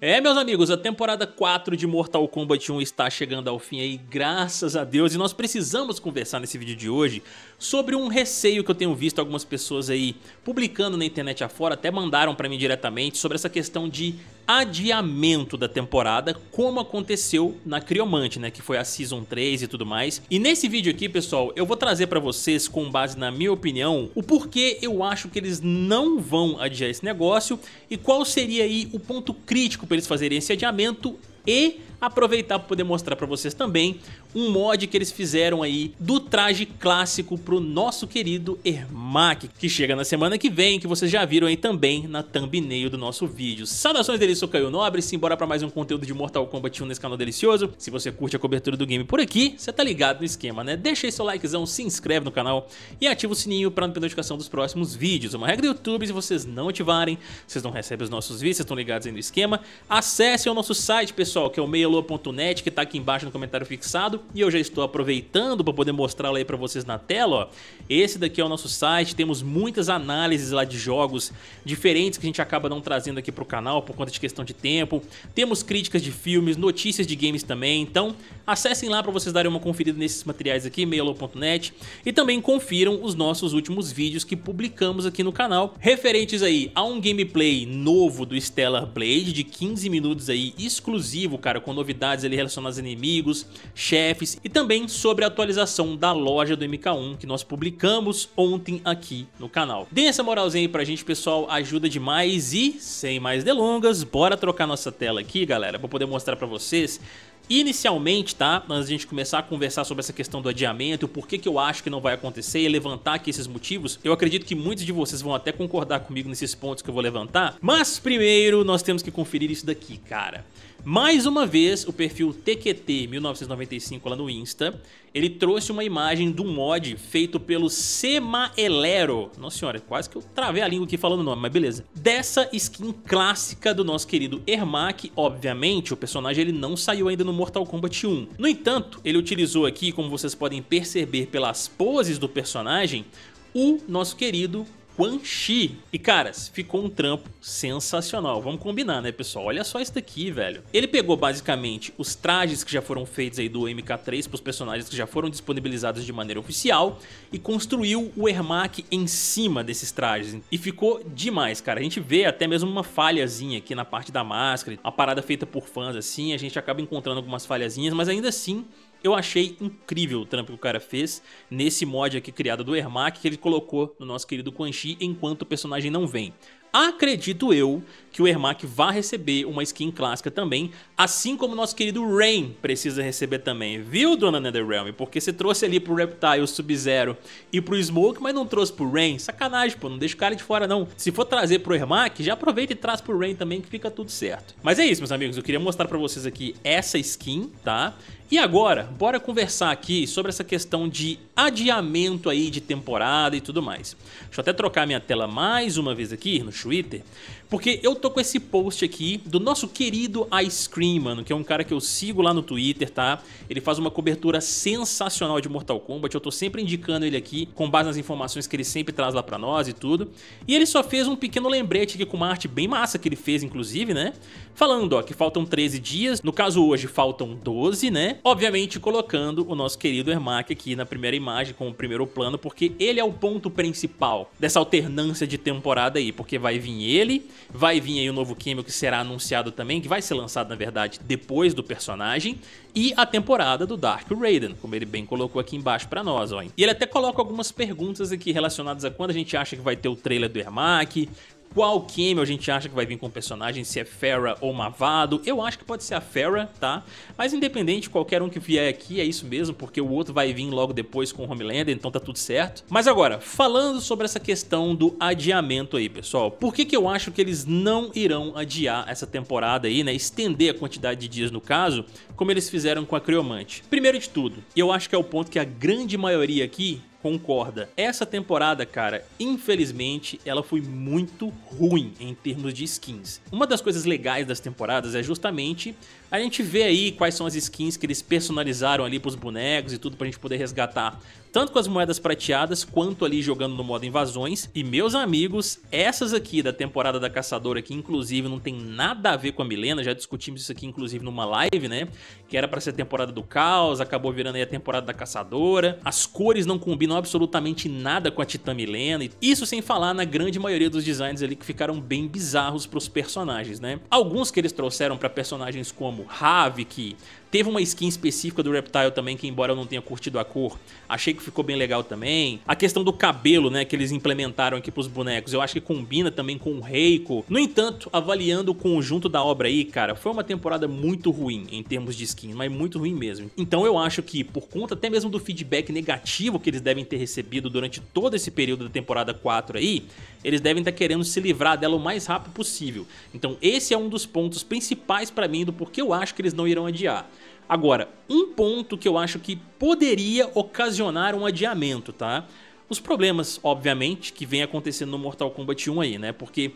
É, meus amigos, a temporada 4 de Mortal Kombat 1 está chegando ao fim aí, graças a Deus, e nós precisamos conversar nesse vídeo de hoje sobre um receio que eu tenho visto algumas pessoas aí publicando na internet afora, até mandaram para mim diretamente sobre essa questão de adiamento da temporada, como aconteceu na Criomante, né, que foi a Season 3 e tudo mais. E nesse vídeo aqui, pessoal, eu vou trazer para vocês, com base na minha opinião, o porquê eu acho que eles não vão adiar esse negócio e qual seria aí o ponto crítico para eles fazerem esse adiamento e aproveitar para poder mostrar para vocês também um mod que eles fizeram aí do traje clássico pro nosso querido Ermac, que chega na semana que vem, que vocês já viram aí também na thumbnail do nosso vídeo. Saudações dele, sou Caio Nobre, simbora para mais um conteúdo de Mortal Kombat 1 nesse canal delicioso. Se você curte a cobertura do game por aqui, você tá ligado no esquema, né? Deixa aí seu likezão, se inscreve no canal e ativa o sininho para não perder notificação dos próximos vídeos. Uma regra do YouTube, se vocês não ativarem, vocês não recebem os nossos vídeos, vocês estão ligados aí no esquema. Acessem o nosso site, pessoal, que é o meio melô.net, que está aqui embaixo no comentário fixado, e eu já estou aproveitando para poder mostrá-lo aí para vocês na tela, ó. Esse daqui é o nosso site, temos muitas análises lá de jogos diferentes que a gente acaba não trazendo aqui para o canal por conta de questão de tempo. Temos críticas de filmes, notícias de games também, então acessem lá para vocês darem uma conferida nesses materiais aqui, melô.net, e também confiram os nossos últimos vídeos que publicamos aqui no canal, referentes aí a um gameplay novo do Stellar Blade de 15 minutos aí exclusivo, cara, com novidades ali relacionadas a inimigos, chefes e também sobre a atualização da loja do MK1 que nós publicamos ontem aqui no canal. Deem essa moralzinha aí pra gente, pessoal, ajuda demais e sem mais delongas, bora trocar nossa tela aqui, galera, pra poder mostrar pra vocês Inicialmente, tá? Antes de a gente começar a conversar sobre essa questão do adiamento, o porquê que eu acho que não vai acontecer e levantar aqui esses motivos, eu acredito que muitos de vocês vão até concordar comigo nesses pontos que eu vou levantar. Mas primeiro nós temos que conferir isso daqui, cara. Mais uma vez, o perfil TQT1995 lá no Insta, ele trouxe uma imagem de um mod feito pelo Semaelero. Nossa senhora, quase que eu travei a língua aqui falando o nome, mas beleza. Dessa skin clássica do nosso querido Ermac, obviamente, o personagem ele não saiu ainda no Mortal Kombat 1. No entanto, ele utilizou aqui, como vocês podem perceber pelas poses do personagem, o nosso querido Quan Chi. E, caras, ficou um trampo sensacional. Vamos combinar, né, pessoal? Olha só isso daqui, velho. Ele pegou, basicamente, os trajes que já foram feitos aí do MK3 para os personagens que já foram disponibilizados de maneira oficial e construiu o Ermac em cima desses trajes. E ficou demais, cara. A gente vê até mesmo uma falhazinha aqui na parte da máscara, a parada feita por fãs, assim, a gente acaba encontrando algumas falhazinhas, mas ainda assim eu achei incrível o trampo que o cara fez nesse mod aqui criado do Ermac que ele colocou no nosso querido Quan Chi enquanto o personagem não vem. Acredito eu que o Ermac vai receber uma skin clássica também, assim como nosso querido Rain precisa receber também, viu, dona Netherrealm? Porque você trouxe ali pro Reptile, Sub-Zero e pro Smoke, mas não trouxe pro Rain. Sacanagem, pô, não deixa o cara de fora não. Se for trazer pro Ermac, já aproveita e traz pro Rain também que fica tudo certo. Mas é isso, meus amigos, eu queria mostrar pra vocês aqui essa skin, tá? E agora, bora conversar aqui sobre essa questão de adiamento aí de temporada e tudo mais. Deixa eu até trocar minha tela mais uma vez aqui no Twitter, porque eu tô com esse post aqui do nosso querido Ice Cream, mano, que é um cara que eu sigo lá no Twitter, tá? Ele faz uma cobertura sensacional de Mortal Kombat, eu tô sempre indicando ele aqui, com base nas informações que ele sempre traz lá pra nós e tudo. E ele só fez um pequeno lembrete aqui com uma arte bem massa que ele fez, inclusive, né? Falando, ó, que faltam 13 dias, no caso hoje faltam 12, né? Obviamente colocando o nosso querido Ermac aqui na primeira imagem, com o primeiro plano, porque ele é o ponto principal dessa alternância de temporada aí, porque vai vai vir ele, vai vir aí o novo Camel que será anunciado também, que vai ser lançado na verdade depois do personagem, e a temporada do Dark Raiden, como ele bem colocou aqui embaixo para nós, ó. E ele até coloca algumas perguntas aqui relacionadas a quando a gente acha que vai ter o trailer do Ermac, qual Camel a gente acha que vai vir com o personagem, se é Farah ou Mavado. Eu acho que pode ser a Farah, tá? Mas independente, qualquer um que vier aqui é isso mesmo, porque o outro vai vir logo depois com o Homelander, então tá tudo certo. Mas agora, falando sobre essa questão do adiamento aí, pessoal, por que que eu acho que eles não irão adiar essa temporada aí, né? Estender a quantidade de dias no caso, como eles fizeram com a Criomante? Primeiro de tudo, e eu acho que é o ponto que a grande maioria aqui concorda. Essa temporada, cara, infelizmente, ela foi muito ruim em termos de skins. Uma das coisas legais das temporadas é justamente a gente ver aí quais são as skins que eles personalizaram ali pros bonecos e tudo pra gente poder resgatar. Tanto com as moedas prateadas, quanto ali jogando no modo invasões. E meus amigos, essas aqui da temporada da Caçadora, que inclusive não tem nada a ver com a Milena, já discutimos isso aqui inclusive numa live, né? Que era pra ser a temporada do Caos, acabou virando aí a temporada da Caçadora. As cores não combinam absolutamente nada com a Titã Milena, isso sem falar na grande maioria dos designs ali que ficaram bem bizarros para os personagens, né? Alguns que eles trouxeram para personagens como que Teve uma skin específica do Reptile também, que embora eu não tenha curtido a cor, achei que ficou bem legal também. A questão do cabelo, né, que eles implementaram aqui pros bonecos, eu acho que combina também com o Reiko. No entanto, avaliando o conjunto da obra aí, cara, foi uma temporada muito ruim em termos de skin, mas muito ruim mesmo. Então eu acho que, por conta até mesmo do feedback negativo que eles devem devem ter recebido durante todo esse período da temporada 4 aí, eles devem estar tá querendo se livrar dela o mais rápido possível. Então esse é um dos pontos principais para mim do porquê eu acho que eles não irão adiar. Agora, um ponto que eu acho que poderia ocasionar um adiamento, tá? Os problemas, obviamente, que vem acontecendo no Mortal Kombat 1 aí, né? Porque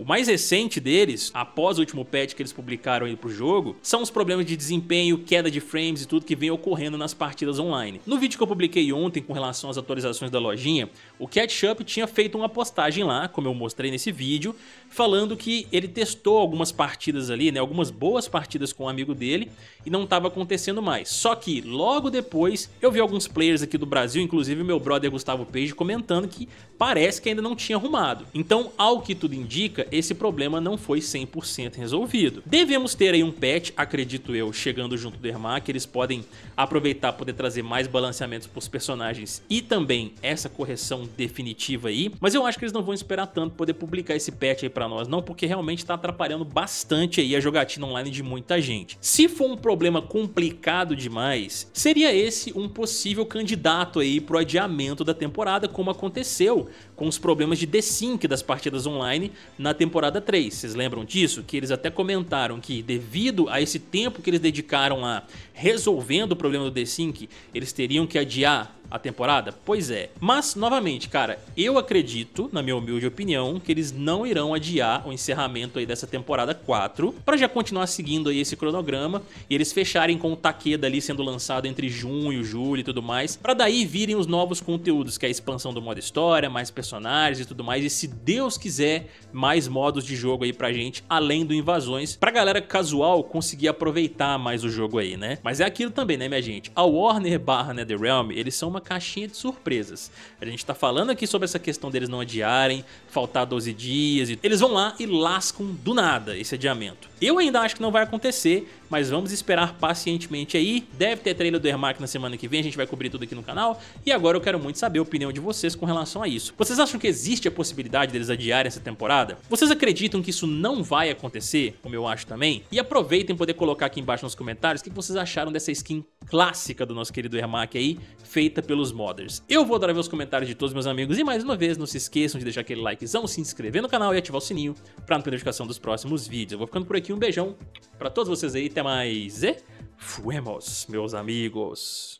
o mais recente deles, após o último patch que eles publicaram aí pro jogo, são os problemas de desempenho, queda de frames e tudo que vem ocorrendo nas partidas online. No vídeo que eu publiquei ontem com relação às atualizações da lojinha, o Ketchup tinha feito uma postagem lá, como eu mostrei nesse vídeo, falando que ele testou algumas partidas ali, né, algumas boas partidas com um amigo dele e não tava acontecendo mais. Só que logo depois eu vi alguns players aqui do Brasil, inclusive meu brother Gustavo Page comentando que parece que ainda não tinha arrumado. Então, ao que tudo indica, esse problema não foi 100% resolvido. Devemos ter aí um patch, acredito eu, chegando junto do Ermac, eles podem aproveitar poder trazer mais balanceamentos para os personagens e também essa correção definitiva aí, mas eu acho que eles não vão esperar tanto poder publicar esse patch aí para nós não, porque realmente está atrapalhando bastante aí a jogatina online de muita gente. Se for um problema complicado demais, seria esse um possível candidato aí pro adiamento da temporada, como aconteceu com os problemas de desync das partidas online na na temporada 3. Vocês lembram disso? Que eles até comentaram que, devido a esse tempo que eles dedicaram a resolvendo o problema do The Sync, eles teriam que adiar a temporada? Pois é. Mas, novamente, cara, eu acredito, na minha humilde opinião, que eles não irão adiar o encerramento aí dessa temporada 4 para já continuar seguindo aí esse cronograma e eles fecharem com o Takeda ali sendo lançado entre junho, julho e tudo mais, para daí virem os novos conteúdos, que é a expansão do modo história, mais personagens e tudo mais, e se Deus quiser, mais modos de jogo aí pra gente, além do invasões, pra galera casual conseguir aproveitar mais o jogo aí, né? Mas é aquilo também, né, minha gente? A Warner barra NetherRealm, eles são uma uma caixinha de surpresas. A gente tá falando aqui sobre essa questão deles não adiarem, faltar 12 dias. E... Eles vão lá e lascam do nada esse adiamento. Eu ainda acho que não vai acontecer, mas vamos esperar pacientemente aí. Deve ter trailer do Ermac na semana que vem, a gente vai cobrir tudo aqui no canal. E agora eu quero muito saber a opinião de vocês com relação a isso. Vocês acham que existe a possibilidade deles adiarem essa temporada? Vocês acreditam que isso não vai acontecer, como eu acho também? E aproveitem poder colocar aqui embaixo nos comentários o que vocês acharam dessa skin clássica do nosso querido Ermac aí, feita pelos modders. Eu vou adorar ver os comentários de todos meus amigos e mais uma vez, não se esqueçam de deixar aquele likezão, se inscrever no canal e ativar o sininho para não perder a notificação dos próximos vídeos. Eu vou ficando por aqui aqui. Um beijão para todos vocês aí. Até mais. E fuemos, meus amigos.